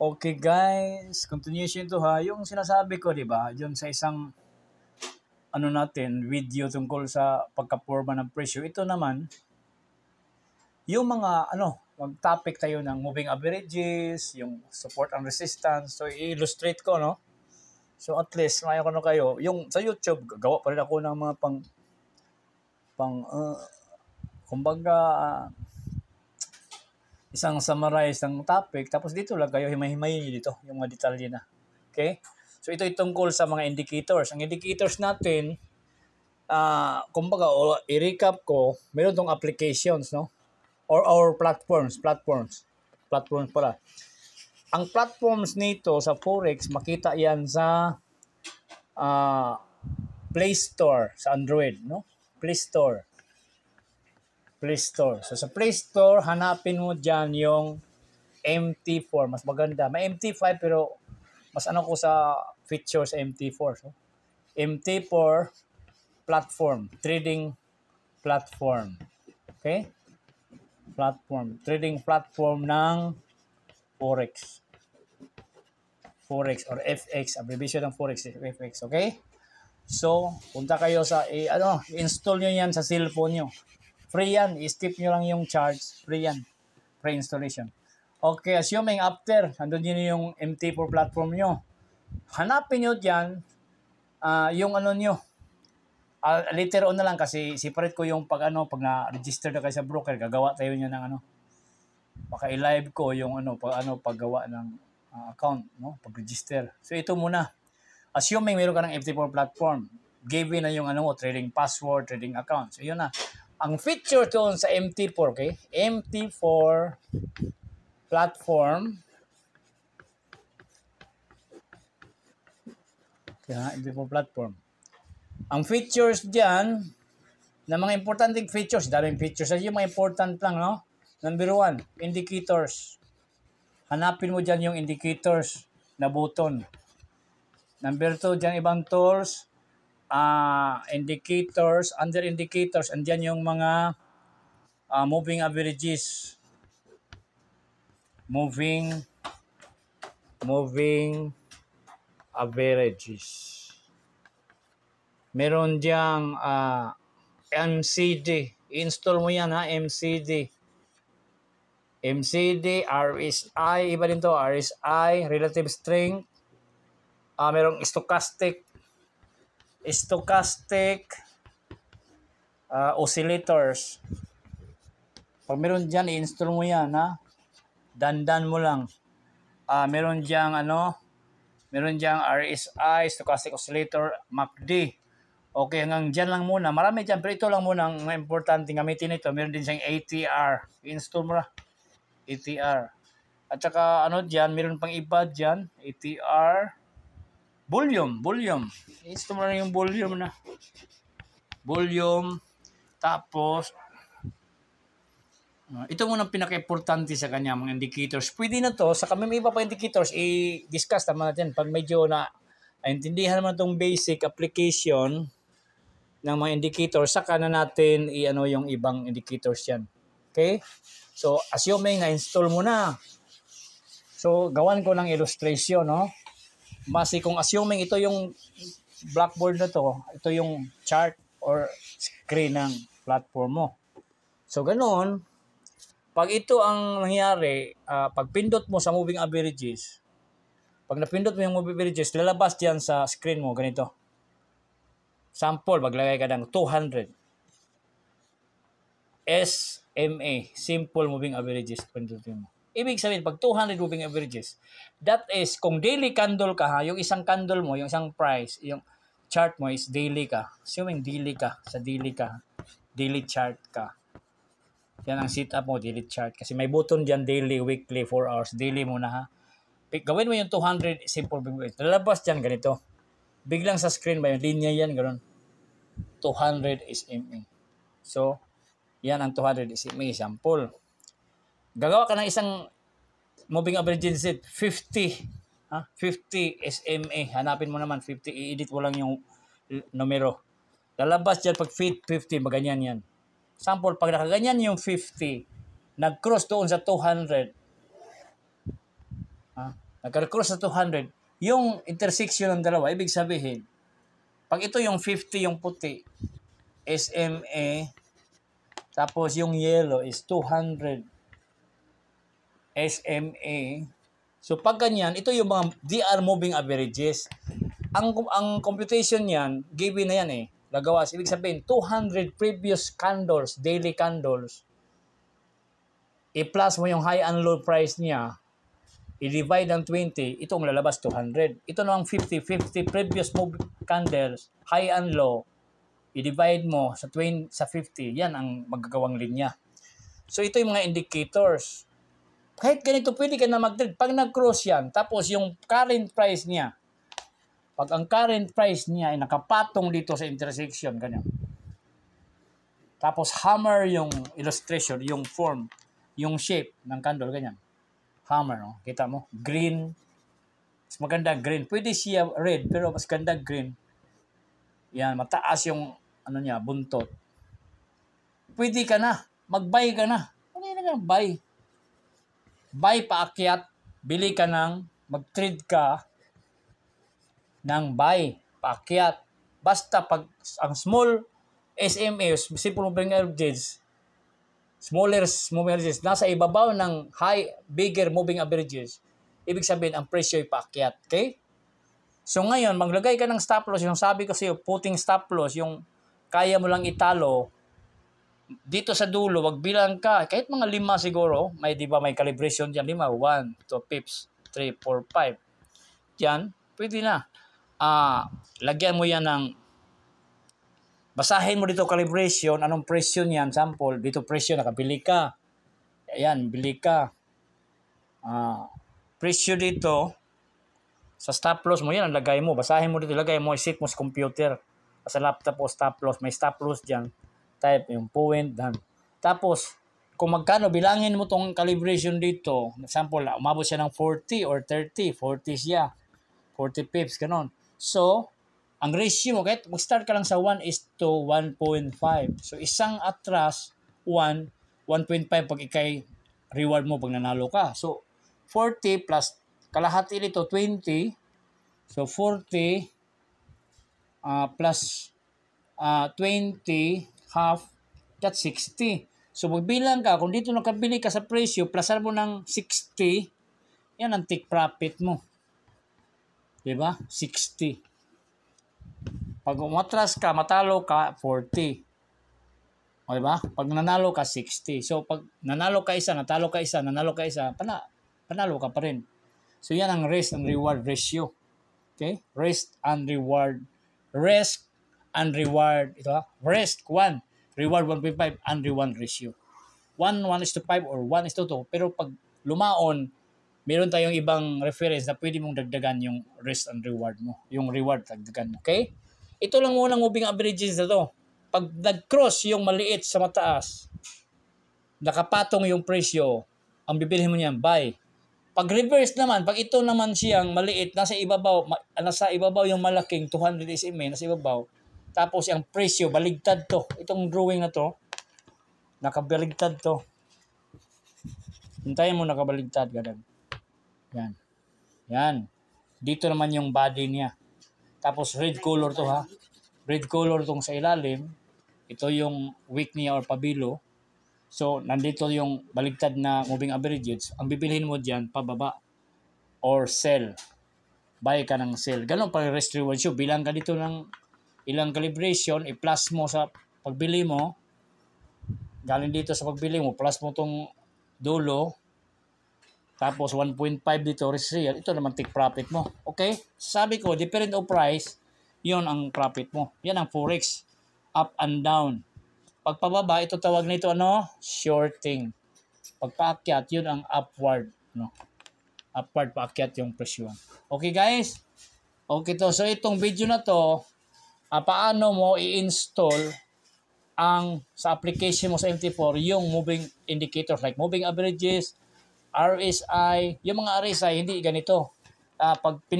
Okay guys, continuation to ha. Yung sinasabi ko, di ba, yung sa isang ano natin, video tungkol sa pagkaporma ng presyo. Ito naman, yung mga ano, mag-topic tayo ng moving averages, yung support and resistance. So, i-illustrate ko, no? So, at least, may ano kayo. Yung sa YouTube, gawa pa rin ako ng mga pang, pang, uh, kumbaga, uh, isang summarize ng topic, tapos dito lang kayo himay-himay dito, yung mga detalye na. Okay? So ito tungkol sa mga indicators. Ang indicators natin, uh, kumbaga, o, i-recap ko, meron tong applications, no? Or our platforms, platforms. Platforms pala. Ang platforms nito sa Forex, makita yan sa uh, Play Store, sa Android, no? Play Store. Play Store. So, sa Play Store, hanapin mo dyan yung MT4. Mas maganda. May MT5 pero mas ano ko sa features MT4. So, MT4 platform. Trading platform. Okay? Platform. Trading platform ng Forex. Forex or FX. Abbreviation ng Forex. FX. Okay? So, punta kayo sa, eh, ano, install nyo yan sa cellphone nyo. Free yan. I-skip nyo lang yung charge. Free yan. Pre-installation. Okay, assuming after, andun yun yung MT4 platform nyo. Hanapin nyo dyan uh, yung ano nyo. Uh, later on na lang kasi separate ko yung pag ano, pag na-register na kayo sa broker, gagawa tayo niya ng ano. Baka i-live ko yung ano, pag ano, paggawa ng uh, account, no? Pag-register. So ito muna. Assuming meron ka ng FT4 platform, gave na yung ano mo, trading password, trading account. So yun na. Ang feature doon sa MT4, okay? MT4 platform. Kaya MT4 platform. Ang features diyan na mga importanteng features, daming features. Yung mga important lang, no? Number one, indicators. Hanapin mo dyan yung indicators na button. Number two, dyan ibang tools uh, indicators, under indicators, andyan yung mga uh, moving averages. Moving, moving averages. Meron diyang uh, ah, MCD. install mo yan ha, MCD. MCD, RSI, iba din to, RSI, relative strength. Uh, merong stochastic stochastic uh, oscillators. Pag meron dyan, i-install mo yan, ha? Dandan mo lang. Uh, meron dyan, ano, meron dyan RSI, stochastic oscillator, MACD. Okay, hanggang dyan lang muna. Marami dyan, pero ito lang muna ang importante gamitin nito. Meron din siyang ATR. I-install mo na. ATR. At saka ano dyan, meron pang iba dyan. ATR volume, volume. Ito mo yung volume na. Volume. Tapos, ah, ito muna ang pinaka-importante sa kanya, mga indicators. Pwede na to, sa kami may iba pa indicators, i-discuss naman natin pag medyo na intindihan naman itong basic application ng mga indicators, saka na natin i-ano yung ibang indicators yan. Okay? So, assuming na-install mo na. So, gawan ko ng illustration, no? Base kung assuming ito yung blackboard na to, ito yung chart or screen ng platform mo. So, ganoon, pag ito ang nangyari, uh, ah, pag pindot mo sa moving averages, pag napindot mo yung moving averages, lalabas diyan sa screen mo, ganito. Sample, maglagay ka ng 200. SMA, simple moving averages, pindutin mo. Ibig sabihin, pag 200 moving averages, that is, kung daily candle ka, ha, yung isang candle mo, yung isang price, yung chart mo is daily ka. Assuming daily ka, sa daily ka, daily chart ka. Yan ang setup mo, daily chart. Kasi may button dyan, daily, weekly, 4 hours. Daily muna ha. Gawin mo yung 200 simple moving averages. Lalabas dyan, ganito. Biglang sa screen may linya yan, ganun. 200 is MA. So, yan ang 200 is MA sample gagawa ka ng isang moving average set 50 ha? 50 SMA hanapin mo naman 50 i-edit mo lang yung numero lalabas dyan pag fit 50 maganyan yan sample pag nakaganyan yung 50 nag-cross doon sa 200 ha? nag-cross sa 200 yung intersection ng dalawa ibig sabihin pag ito yung 50 yung puti SMA tapos yung yellow is 200 SMA. So pag ganyan, ito yung mga DR moving averages. Ang ang computation niyan, given na yan eh. Lagawas, ibig sabihin 200 previous candles, daily candles. I-plus mo yung high and low price niya, i-divide ng 20, itong lalabas 200. Ito namang 50-50 previous move candles, high and low, i-divide mo sa 20 sa 50. Yan ang magagawang linya. So ito yung mga indicators kahit ganito pwede ka na mag-trade. Pag nag-cross yan, tapos yung current price niya, pag ang current price niya ay nakapatong dito sa intersection, ganyan. Tapos hammer yung illustration, yung form, yung shape ng candle, ganyan. Hammer, no? kita mo? Green. Mas maganda green. Pwede siya red, pero mas ganda green. Yan, mataas yung ano niya, buntot. Pwede ka na. Mag-buy ka na. Ano yun na buy? buy paakyat, bili ka ng, mag-trade ka ng buy paakyat. Basta pag ang small SMA, simple moving averages, smaller moving averages, nasa ibabaw ng high, bigger moving averages, ibig sabihin ang presyo ay paakyat. Okay? So ngayon, maglagay ka ng stop loss, yung sabi ko sa iyo, puting stop loss, yung kaya mo lang italo dito sa dulo, wag bilang ka. Kahit mga lima siguro, may di ba may calibration diyan lima, 1 to pips, 3, 4, 5. Diyan, pwede na. Ah, lagyan mo 'yan ng basahin mo dito calibration, anong presyo niyan, sample, dito presyo nakabili ka. Ayan, bili ka. Ah, presyo dito sa stop loss mo 'yan ang lagay mo. Basahin mo dito, lagay mo, mo sa computer. Sa laptop o stop loss, may stop loss diyan type yung point. Dan. Tapos, kung magkano, bilangin mo tong calibration dito. Example, umabot siya ng 40 or 30. 40 siya. 40 pips, ganun. So, ang ratio mo, kahit mag-start ka lang sa 1 is to 1.5. So, isang atras, 1, 1.5 pag ikay reward mo pag nanalo ka. So, 40 plus kalahati nito 20. So, 40 uh, ah, plus uh, ah, 20 half, that's 60. So magbilang ka, kung dito nakabili ka sa presyo, plusar mo ng 60, yan ang take profit mo. Diba? 60. Pag umatras ka, matalo ka, 40. O diba? Pag nanalo ka, 60. So pag nanalo ka isa, natalo ka isa, nanalo ka isa, pana, panalo ka pa rin. So yan ang risk and reward ratio. Okay? Risk and reward. Risk and reward ito rest risk 1, reward 1.5, and unreward ratio. 1, 1 is to 5 or 1 is to 2. Pero pag lumaon, meron tayong ibang reference na pwede mong dagdagan yung rest and reward mo. Yung reward, dagdagan Okay? Ito lang muna ng moving averages na to. Pag nag-cross yung maliit sa mataas, nakapatong yung presyo, ang bibilihin mo niyan, buy. Pag reverse naman, pag ito naman siyang maliit, nasa ibabaw, nasa ibabaw yung malaking 200 SMA, nasa ibabaw, tapos ang presyo, baligtad to. Itong drawing na to, nakabaligtad to. Hintayin mo nakabaligtad, ganun. Yan. Yan. Dito naman yung body niya. Tapos red color to ha. Red color tong sa ilalim. Ito yung wick niya or pabilo. So, nandito yung baligtad na moving averages. Ang bibilihin mo dyan, pababa or sell. Buy ka ng sell. Ganun pa rest reward show. Bilang ka dito ng ilang calibration, i-plus mo sa pagbili mo, galing dito sa pagbili mo, plus mo tong dulo, tapos 1.5 dito resale, ito naman take profit mo. Okay? Sabi ko, different of price, yon ang profit mo. Yan ang forex, up and down. Pag pababa, ito tawag nito ano? Shorting. Pag paakyat, yun ang upward. No? Upward paakyat yung presyo. Okay guys? Okay to. So itong video na to, uh, paano mo i-install ang sa application mo sa MT4 yung moving indicators like moving averages, RSI, yung mga RSI hindi ganito. Uh, pag pin